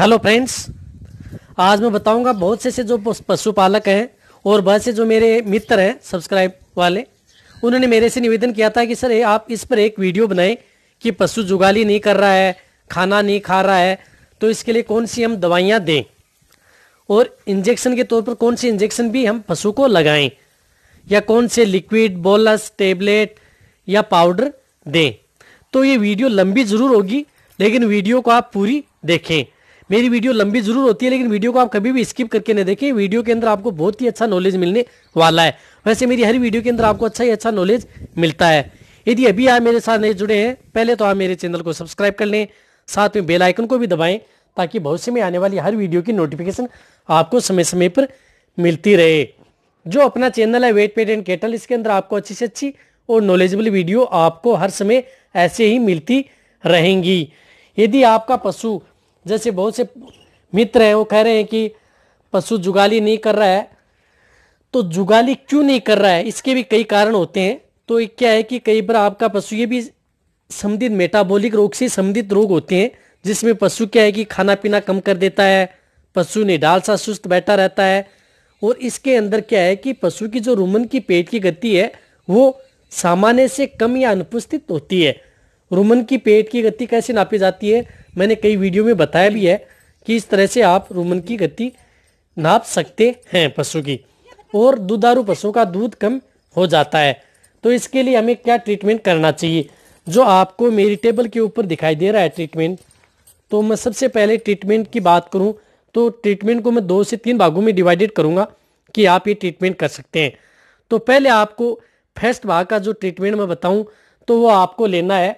hello friends आज मैं बताऊंगा बहुत से से जो पशुपालक हैं और बहुत से जो मेरे मित्र हैं सब्सक्राइब वाले उन्होंने मेरे से निवेदन किया था कि सर आप इस पर एक वीडियो बनाएं कि पशु जुगाली नहीं कर रहा है खाना नहीं खा रहा है तो इसके लिए कौन सी हम दवाइयाँ दें और इंजेक्शन के तौर पर कौन सी इंजेक्शन भी हम पशु को लगाएं या कौन से लिक्विड बोलस टेबलेट या पाउडर दें तो ये वीडियो लंबी ज़रूर होगी लेकिन वीडियो को आप पूरी देखें मेरी वीडियो लंबी जरूर होती है लेकिन वीडियो को आप कभी भी स्किप करके नहीं देखें वीडियो के अंदर आपको बहुत ही अच्छा नॉलेज मिलने वाला है वैसे मेरी हर वीडियो के अंदर आपको अच्छा ही अच्छा नॉलेज मिलता है यदि अभी आप मेरे साथ नहीं जुड़े हैं पहले तो आप मेरे चैनल को सब्सक्राइब कर लें साथ में बेल आइकन को भी दबाएं ताकि भविष्य में आने वाली हर वीडियो की नोटिफिकेशन आपको समय समय पर मिलती रहे जो अपना चैनल है वेट पेट एंड केटल इसके अंदर आपको अच्छी से अच्छी और नॉलेजेबल वीडियो आपको हर समय ऐसे ही मिलती रहेंगी यदि आपका पशु जैसे बहुत से मित्र हैं वो कह रहे हैं कि पशु जुगाली नहीं कर रहा है तो जुगाली क्यों नहीं कर रहा है इसके भी कई कारण होते हैं तो क्या है कि कई बार आपका पशु ये भी संबंधित मेटाबॉलिक रोग से संबंधित रोग होते हैं जिसमें पशु क्या है कि खाना पीना कम कर देता है पशु निडाल सा सुस्त बैठा रहता है और इसके अंदर क्या है कि पशु की जो रूमन की पेट की गति है वो सामान्य से कम या अनुपस्थित होती है रुमन की पेट की गति कैसे नापी जाती है मैंने कई वीडियो में बताया भी है कि इस तरह से आप रूमन की गति नाप सकते हैं पशु की और दुधारू पशु का दूध कम हो जाता है तो इसके लिए हमें क्या ट्रीटमेंट करना चाहिए जो आपको मेरी टेबल के ऊपर दिखाई दे रहा है ट्रीटमेंट तो मैं सबसे पहले ट्रीटमेंट की बात करूं तो ट्रीटमेंट को मैं दो से तीन भागों में डिवाइडेड करूंगा कि आप ये ट्रीटमेंट कर सकते हैं तो पहले आपको फर्स्ट भाग का जो ट्रीटमेंट मैं बताऊं तो वो आपको लेना है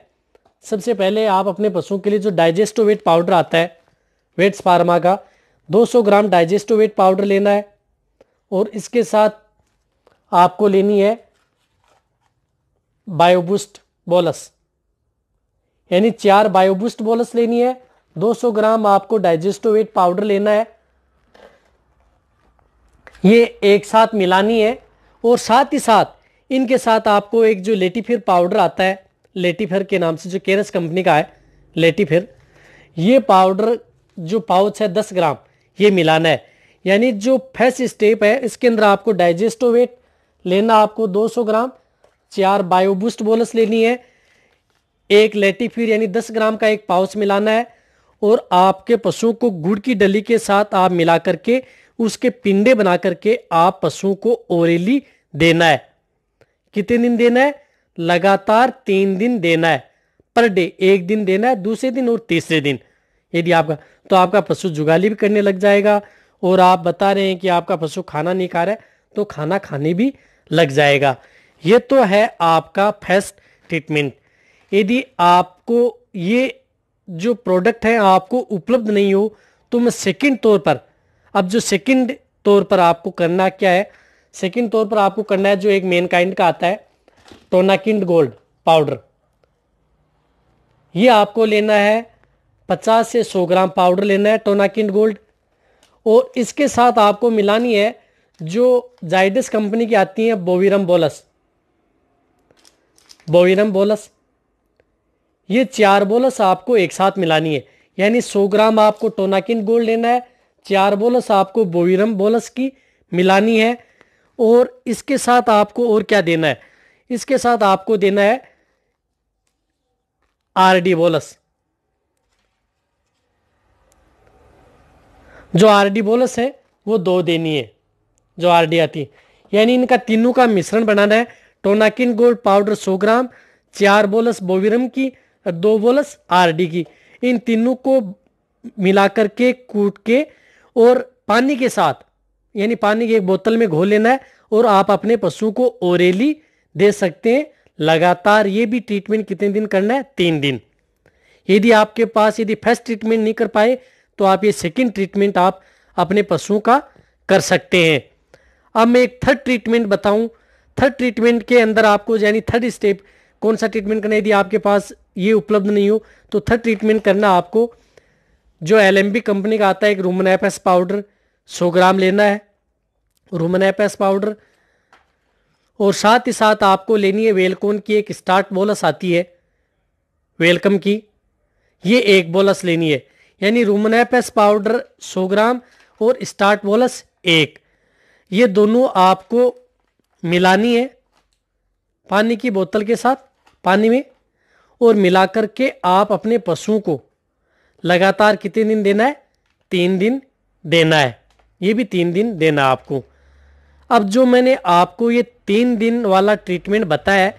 सबसे पहले आप अपने पशुओं के लिए जो वेट पाउडर आता है वेट्स फार्मा का 200 ग्राम डाइजेस्टोवेट पाउडर लेना है और इसके साथ आपको लेनी है बायोबूस्ट बोलस यानी चार बायोबूस्ट बोलस लेनी है 200 ग्राम आपको वेट पाउडर लेना है ये एक साथ मिलानी है और साथ ही साथ इनके साथ आपको एक जो लेटीफिर पाउडर आता है लेटीफेर के नाम से जो केरस कंपनी का है लेटीफेर ये पाउडर जो पाउच है दस ग्राम ये मिलाना है यानी जो फर्स्ट स्टेप है इसके अंदर आपको डाइजेस्टोवेट लेना आपको 200 ग्राम चार बायोबूस्ट बोनस लेनी है एक लेटीफिर यानी 10 ग्राम का एक पाउच मिलाना है और आपके पशुओं को गुड़ की डली के साथ आप मिला करके उसके पिंडे बना करके आप पशुओं को ओरेली देना है कितने दिन देना है लगातार तीन दिन देना है पर डे एक दिन देना है दूसरे दिन और तीसरे दिन यदि आपका तो आपका पशु जुगाली भी करने लग जाएगा और आप बता रहे हैं कि आपका पशु खाना नहीं खा रहा है तो खाना खाने भी लग जाएगा ये तो है आपका फर्स्ट ट्रीटमेंट यदि आपको ये जो प्रोडक्ट है आपको उपलब्ध नहीं हो तो मैं सेकंड तौर पर अब जो सेकंड तौर पर आपको करना क्या है सेकंड तौर पर आपको करना है जो एक मेन काइंड का आता है टोनाकिंड गोल्ड पाउडर ये आपको लेना है 50 से 100 ग्राम पाउडर लेना है टोनाकिंड गोल्ड और इसके साथ आपको मिलानी है जो जाइडस कंपनी की आती है बोविरम बोलस बोविरम बोलस ये चार बोलस आपको एक साथ मिलानी है यानी 100 ग्राम आपको टोनाकिंड गोल्ड लेना है चार बोलस आपको बोविरम बोलस की मिलानी है और इसके साथ आपको और क्या देना है इसके साथ आपको देना है आर डी बोलस जो आर डी बोलस है वो दो देनी है जो आर डी आती है यानी इनका तीनों का मिश्रण बनाना है टोनाकिन गोल्ड पाउडर 100 ग्राम चार बोलस बोविरम की और दो बोलस आर डी की इन तीनों को मिलाकर के कूट के और पानी के साथ यानी पानी की एक बोतल में घोल लेना है और आप अपने पशु को ओरेली दे सकते हैं लगातार ये भी ट्रीटमेंट कितने दिन करना है तीन दिन यदि आपके पास यदि फर्स्ट ट्रीटमेंट नहीं कर पाए तो आप ये सेकेंड ट्रीटमेंट आप अपने पशुओं का कर सकते हैं अब मैं एक थर्ड ट्रीटमेंट बताऊं थर्ड ट्रीटमेंट के अंदर आपको यानी थर्ड स्टेप कौन सा ट्रीटमेंट करना है यदि आपके पास ये उपलब्ध नहीं हो तो थर्ड ट्रीटमेंट करना आपको जो एल कंपनी का आता है एक रूमन पाउडर सौ ग्राम लेना है रोमन पाउडर और साथ ही साथ आपको लेनी है वेलकोन की एक स्टार्ट बोलस आती है वेलकम की ये एक बोलस लेनी है यानी रूमनैपेस पाउडर 100 ग्राम और स्टार्ट बोलस एक ये दोनों आपको मिलानी है पानी की बोतल के साथ पानी में और मिलाकर के आप अपने पशुओं को लगातार कितने दिन देना है तीन दिन देना है ये भी तीन दिन देना आपको अब जो मैंने आपको ये तीन दिन वाला ट्रीटमेंट बताया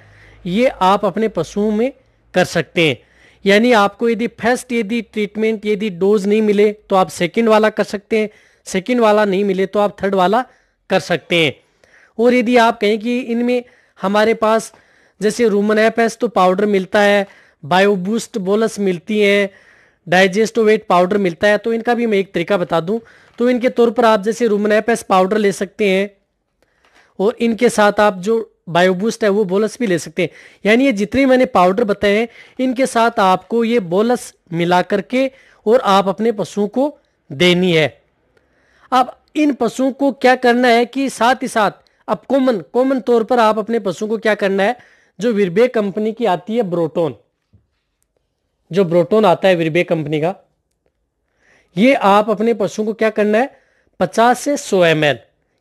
ये आप अपने पशुओं में कर सकते हैं यानी आपको यदि फर्स्ट यदि ट्रीटमेंट यदि डोज नहीं मिले तो आप सेकंड वाला कर सकते हैं सेकंड वाला नहीं मिले तो आप थर्ड वाला कर सकते हैं और यदि आप कहें कि इनमें हमारे पास जैसे रूमन एपेस तो पाउडर मिलता है बायोबूस्ट बोलस मिलती है डाइजेस्ट वेट पाउडर मिलता है तो इनका भी मैं एक तरीका बता दूं तो इनके तौर पर आप जैसे रूमन एपेस पाउडर ले सकते हैं और इनके साथ आप जो बायोबूस्ट है वो बोलस भी ले सकते हैं यानी ये जितने मैंने पाउडर बताए हैं इनके साथ आपको ये बोलस मिला करके और आप अपने पशुओं को देनी है अब इन पशुओं को क्या करना है कि साथ ही साथ अब कॉमन कॉमन तौर पर आप अपने पशुओं को क्या करना है जो विरबे कंपनी की आती है ब्रोटोन जो ब्रोटोन आता है विरबे कंपनी का ये आप अपने पशुओं को क्या करना है पचास से 100 एम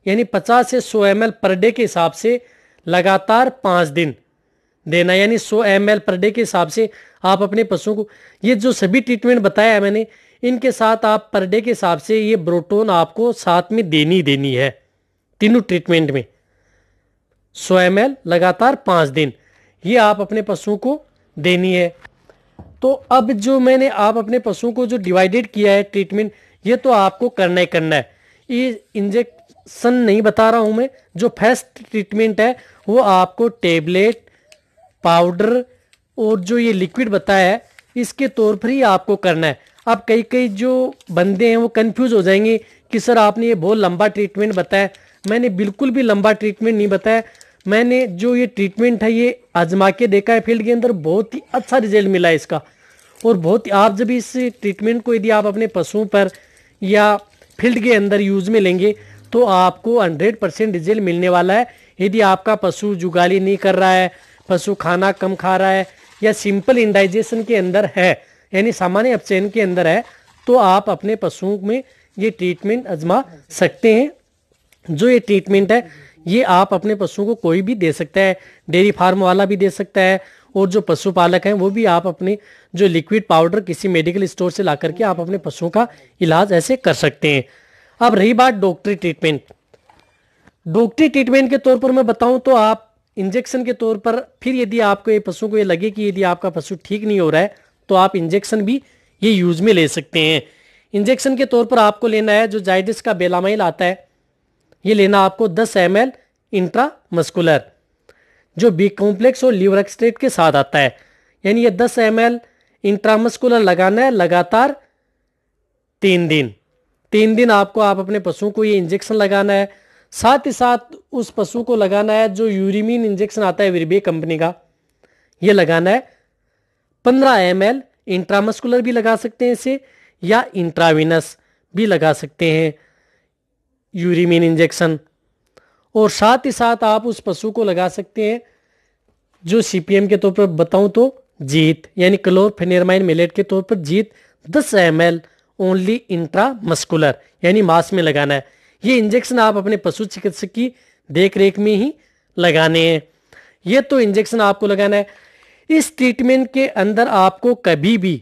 यानी 50 से 100 एम पर डे के हिसाब से लगातार पाँच दिन देना यानी 100 एम पर डे के हिसाब से आप अपने पशुओं को ये जो सभी ट्रीटमेंट बताया है मैंने इनके साथ आप पर डे के हिसाब से ये ब्रोटोन आपको साथ में देनी देनी है तीनों ट्रीटमेंट में 100 एम लगातार पाँच दिन ये आप अपने पशुओं को देनी है तो अब जो मैंने आप अपने पशुओं को जो डिवाइडेड किया है ट्रीटमेंट ये तो आपको करना ही करना है ये इंजेक्ट सन नहीं बता रहा हूँ मैं जो फर्स्ट ट्रीटमेंट है वो आपको टेबलेट पाउडर और जो ये लिक्विड बताया है इसके तौर पर ही आपको करना है अब कई कई जो बंदे हैं वो कंफ्यूज हो जाएंगे कि सर आपने ये बहुत लंबा ट्रीटमेंट बताया मैंने बिल्कुल भी लंबा ट्रीटमेंट नहीं बताया मैंने जो ये ट्रीटमेंट है ये आजमा के देखा है फील्ड के अंदर बहुत ही अच्छा रिजल्ट मिला है इसका और बहुत ही आप जब इस ट्रीटमेंट को यदि आप अपने पशुओं पर या फील्ड के अंदर यूज़ में लेंगे तो आपको 100 परसेंट रिजल्ट मिलने वाला है यदि आपका पशु जुगाली नहीं कर रहा है पशु खाना कम खा रहा है या सिंपल इंडाइजेशन के अंदर है यानी सामान्य अपचयन के अंदर है तो आप अपने पशुओं में ये ट्रीटमेंट आजमा सकते हैं जो ये ट्रीटमेंट है ये आप अपने पशुओं को कोई भी दे सकता है डेयरी फार्म वाला भी दे सकता है और जो पशुपालक हैं वो भी आप अपने जो लिक्विड पाउडर किसी मेडिकल स्टोर से ला करके आप अपने पशुओं का इलाज ऐसे कर सकते हैं अब रही बात डॉक्टरी ट्रीटमेंट डॉक्टरी ट्रीटमेंट के तौर पर मैं बताऊं तो आप इंजेक्शन के तौर पर फिर यदि आपको ये पशु को ये लगे कि यदि आपका पशु ठीक नहीं हो रहा है तो आप इंजेक्शन भी ये यूज में ले सकते हैं इंजेक्शन के तौर पर आपको लेना है जो जाइडिस का बेलामाइल आता है ये लेना आपको 10 एम एल इंट्रामस्कुलर जो बी कॉम्प्लेक्स और लिवर एक्सट्रेट के साथ आता है यानी ये 10 एम एल इंट्रामस्कुलर लगाना है लगातार तीन दिन तीन दिन आपको आप अपने पशु को ये इंजेक्शन लगाना है साथ ही साथ उस पशु को लगाना है जो यूरिमीन इंजेक्शन आता है विरबे कंपनी का ये लगाना है पंद्रह एम एल इंट्रामस्कुलर भी लगा सकते हैं इसे या इंट्राविनस भी लगा सकते हैं यूरिमीन इंजेक्शन और साथ ही साथ आप उस पशु को लगा सकते हैं जो सीपीएम के तौर पर बताऊं तो जीत यानी क्लोरफेनिरमाइन मिलेट के तौर पर जीत 10 एम एल ओनली इंट्रा मस्कुलर यानी मांस में लगाना है ये इंजेक्शन आप अपने पशु चिकित्सक की देख रेख में ही लगाने हैं ये तो इंजेक्शन आपको लगाना है इस ट्रीटमेंट के अंदर आपको कभी भी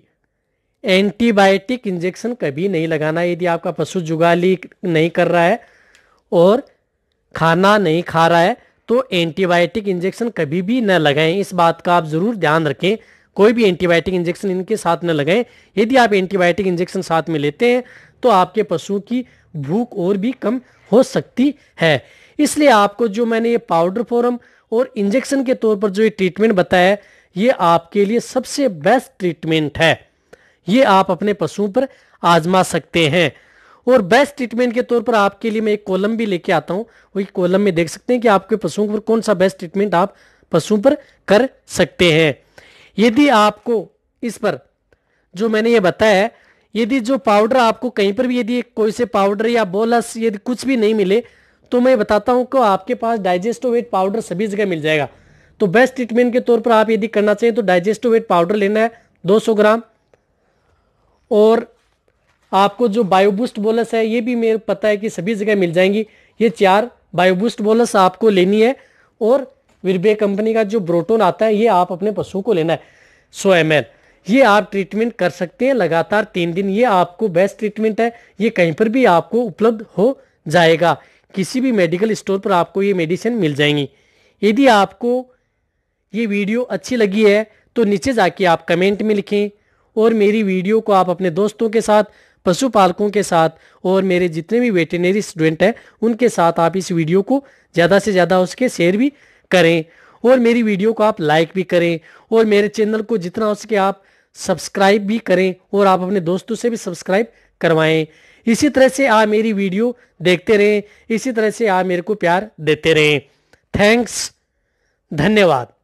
एंटीबायोटिक इंजेक्शन कभी नहीं लगाना यदि आपका पशु जुगाली नहीं कर रहा है और खाना नहीं खा रहा है तो एंटीबायोटिक इंजेक्शन कभी भी न लगाएं इस बात का आप ज़रूर ध्यान रखें कोई भी एंटीबायोटिक इंजेक्शन इनके साथ न लगाएं यदि आप एंटीबायोटिक इंजेक्शन साथ में लेते हैं तो आपके पशुओं की भूख और भी कम हो सकती है इसलिए आपको जो मैंने ये पाउडर फॉर्म और इंजेक्शन के तौर पर जो ये ट्रीटमेंट बताया ये आपके लिए सबसे बेस्ट ट्रीटमेंट है ये आप अपने पशुओं पर आजमा सकते हैं और बेस्ट ट्रीटमेंट के तौर पर आपके लिए मैं एक कॉलम भी लेके आता हूँ वही कॉलम में देख सकते हैं कि आपके पशुओं पर कौन सा बेस्ट ट्रीटमेंट आप पशुओं पर कर सकते हैं यदि आपको इस पर जो मैंने ये बताया है यदि जो पाउडर आपको कहीं पर भी यदि कोई से पाउडर या बोलस यदि कुछ भी नहीं मिले तो मैं बताता हूँ कि आपके पास वेट पाउडर सभी जगह मिल जाएगा तो बेस्ट ट्रीटमेंट के तौर पर आप यदि करना चाहिए तो वेट पाउडर लेना है 200 ग्राम और आपको जो बायोबूस्ट बोलस है ये भी मेरे पता है कि सभी जगह मिल जाएंगी ये चार बायोबूस्ट बोलस आपको लेनी है और विरबे कंपनी का जो ब्रोटोन आता है ये आप अपने पशु को लेना है सो एम ये आप ट्रीटमेंट कर सकते हैं लगातार तीन दिन ये आपको बेस्ट ट्रीटमेंट है ये कहीं पर भी आपको उपलब्ध हो जाएगा किसी भी मेडिकल स्टोर पर आपको ये मेडिसिन मिल जाएंगी यदि आपको ये वीडियो अच्छी लगी है तो नीचे जाके आप कमेंट में लिखें और मेरी वीडियो को आप अपने दोस्तों के साथ पशुपालकों के साथ और मेरे जितने भी वेटेनरी स्टूडेंट हैं उनके साथ आप इस वीडियो को ज़्यादा से ज़्यादा उसके शेयर भी करें और मेरी वीडियो को आप लाइक भी करें और मेरे चैनल को जितना हो सके आप सब्सक्राइब भी करें और आप अपने दोस्तों से भी सब्सक्राइब करवाएं इसी तरह से आप मेरी वीडियो देखते रहें इसी तरह से आप मेरे को प्यार देते रहें थैंक्स धन्यवाद